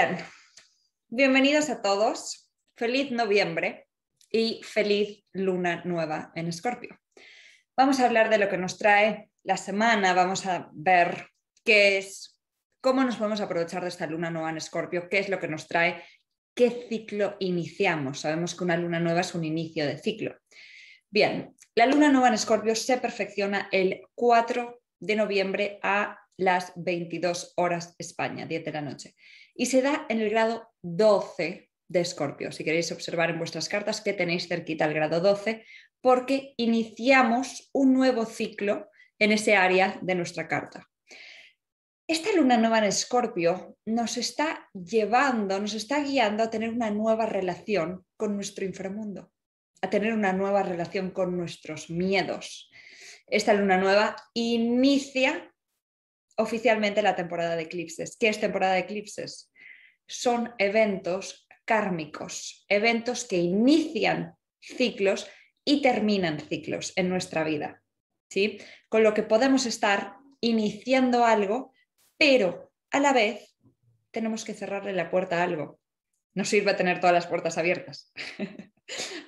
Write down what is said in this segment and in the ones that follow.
Bien. Bienvenidos a todos. Feliz noviembre y feliz luna nueva en Escorpio. Vamos a hablar de lo que nos trae la semana, vamos a ver qué es, cómo nos podemos aprovechar de esta luna nueva en Escorpio, qué es lo que nos trae, qué ciclo iniciamos. Sabemos que una luna nueva es un inicio de ciclo. Bien, la luna nueva en Escorpio se perfecciona el 4 de noviembre a las 22 horas España, 10 de la noche y se da en el grado 12 de Escorpio. Si queréis observar en vuestras cartas que tenéis cerquita el grado 12, porque iniciamos un nuevo ciclo en ese área de nuestra carta. Esta luna nueva en Escorpio nos está llevando, nos está guiando a tener una nueva relación con nuestro inframundo, a tener una nueva relación con nuestros miedos. Esta luna nueva inicia oficialmente la temporada de eclipses. ¿Qué es temporada de eclipses? son eventos kármicos, eventos que inician ciclos y terminan ciclos en nuestra vida. ¿sí? Con lo que podemos estar iniciando algo, pero a la vez tenemos que cerrarle la puerta a algo. No sirve tener todas las puertas abiertas.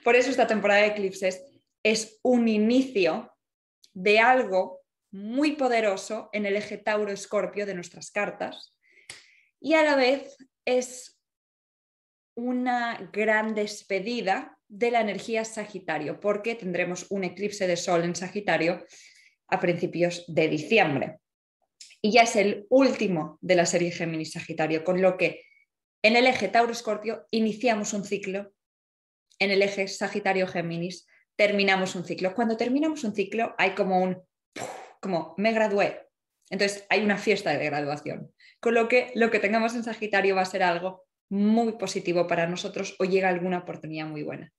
Por eso esta temporada de eclipses es un inicio de algo muy poderoso en el eje Tauro-Escorpio de nuestras cartas y a la vez es una gran despedida de la energía Sagitario, porque tendremos un eclipse de Sol en Sagitario a principios de diciembre. Y ya es el último de la serie Géminis Sagitario, con lo que en el eje Tauro Escorpio iniciamos un ciclo, en el eje Sagitario Géminis terminamos un ciclo. Cuando terminamos un ciclo hay como un, como me gradué, entonces hay una fiesta de graduación, con lo que lo que tengamos en Sagitario va a ser algo muy positivo para nosotros o llega alguna oportunidad muy buena.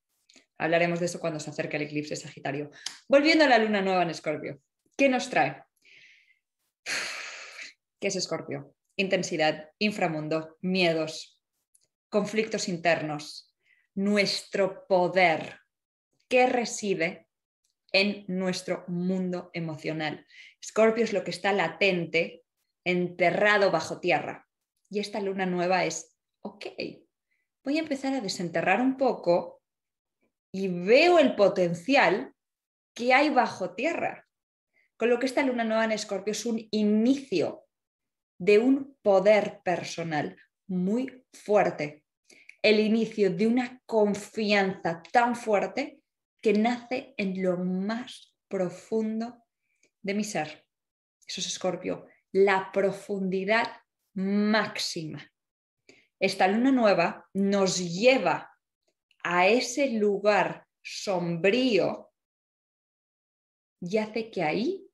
Hablaremos de eso cuando se acerque el eclipse Sagitario. Volviendo a la luna nueva en Escorpio, ¿qué nos trae? ¿Qué es Escorpio? Intensidad, inframundo, miedos, conflictos internos, nuestro poder que reside en nuestro mundo emocional. Escorpio es lo que está latente, enterrado bajo tierra. Y esta luna nueva es, ok, voy a empezar a desenterrar un poco y veo el potencial que hay bajo tierra. Con lo que esta luna nueva en Escorpio es un inicio de un poder personal muy fuerte, el inicio de una confianza tan fuerte que nace en lo más profundo de mi ser. Eso es Escorpio, la profundidad máxima. Esta luna nueva nos lleva a ese lugar sombrío y hace que ahí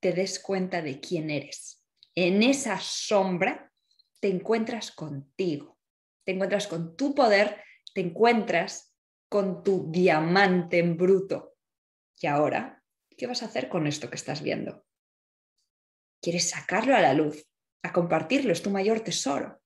te des cuenta de quién eres. En esa sombra te encuentras contigo, te encuentras con tu poder, te encuentras con tu diamante en bruto. Y ahora, ¿qué vas a hacer con esto que estás viendo? Quieres sacarlo a la luz, a compartirlo, es tu mayor tesoro.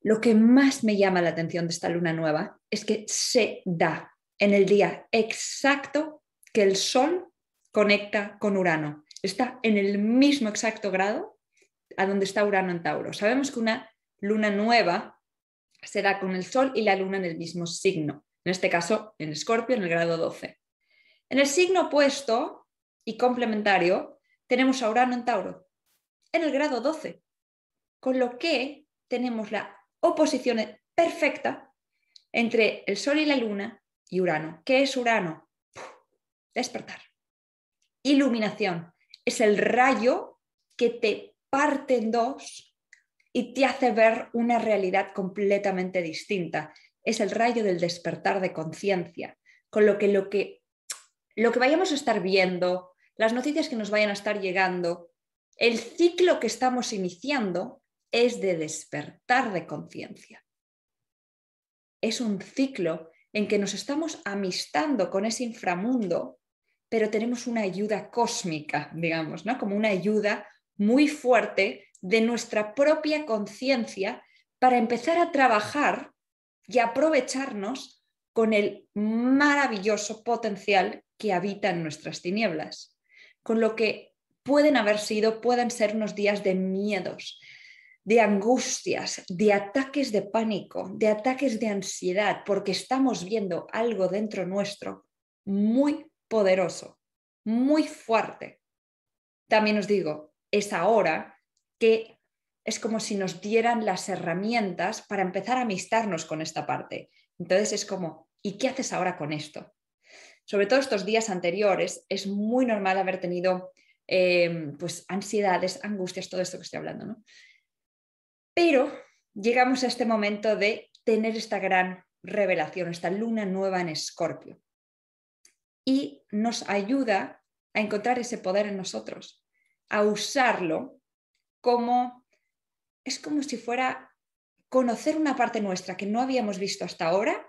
Lo que más me llama la atención de esta luna nueva es que se da en el día exacto que el Sol conecta con Urano. Está en el mismo exacto grado a donde está Urano en Tauro. Sabemos que una luna nueva se da con el Sol y la luna en el mismo signo en este caso en Escorpio en el grado 12. En el signo opuesto y complementario tenemos a Urano en Tauro, en el grado 12, con lo que tenemos la oposición perfecta entre el Sol y la Luna y Urano. ¿Qué es Urano? despertar. Iluminación. Es el rayo que te parte en dos y te hace ver una realidad completamente distinta es el rayo del despertar de conciencia, con lo que, lo que lo que vayamos a estar viendo, las noticias que nos vayan a estar llegando, el ciclo que estamos iniciando es de despertar de conciencia. Es un ciclo en que nos estamos amistando con ese inframundo, pero tenemos una ayuda cósmica, digamos, Como una ayuda muy fuerte de nuestra propia conciencia para empezar a trabajar y aprovecharnos con el maravilloso potencial que habita en nuestras tinieblas, con lo que pueden haber sido, pueden ser unos días de miedos, de angustias, de ataques de pánico, de ataques de ansiedad, porque estamos viendo algo dentro nuestro muy poderoso, muy fuerte. También os digo, es ahora que es como si nos dieran las herramientas para empezar a amistarnos con esta parte. Entonces es como, ¿y qué haces ahora con esto? Sobre todo estos días anteriores, es muy normal haber tenido em, pues ansiedades, angustias, todo esto que estoy hablando, Pero llegamos a este momento de tener esta gran revelación, esta luna nueva en Escorpio. Y nos ayuda a encontrar ese poder en nosotros, a usarlo como es como si fuera conocer una parte nuestra que no habíamos visto hasta ahora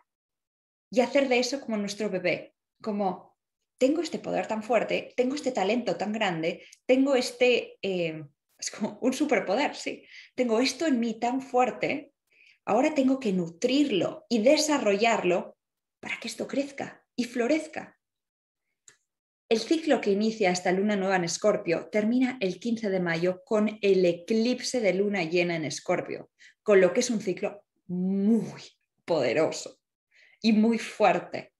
y hacer de eso como nuestro bebé, como tengo este poder tan fuerte, tengo este talento tan grande, tengo este, eh, es como un superpoder, sí, tengo esto en mí tan fuerte, ahora tengo que nutrirlo y desarrollarlo para que esto crezca y florezca. El ciclo que inicia esta luna nueva en Escorpio termina el 15 de mayo con el eclipse de luna llena en Escorpio, con lo que es un ciclo muy poderoso y muy fuerte.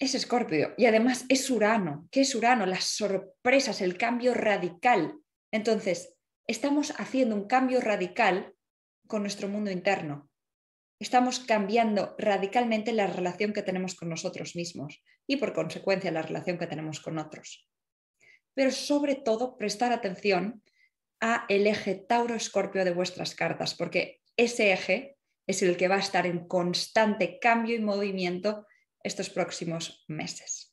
Es Escorpio y además es Urano. ¿Qué es Urano? Las sorpresas, el cambio radical. Entonces, estamos haciendo un cambio radical con nuestro mundo interno estamos cambiando radicalmente la relación que tenemos con nosotros mismos y por consecuencia la relación que tenemos con otros. Pero sobre todo prestar atención a el eje Tauro-Escorpio de vuestras cartas, porque ese eje es el que va a estar en constante cambio y movimiento estos próximos meses.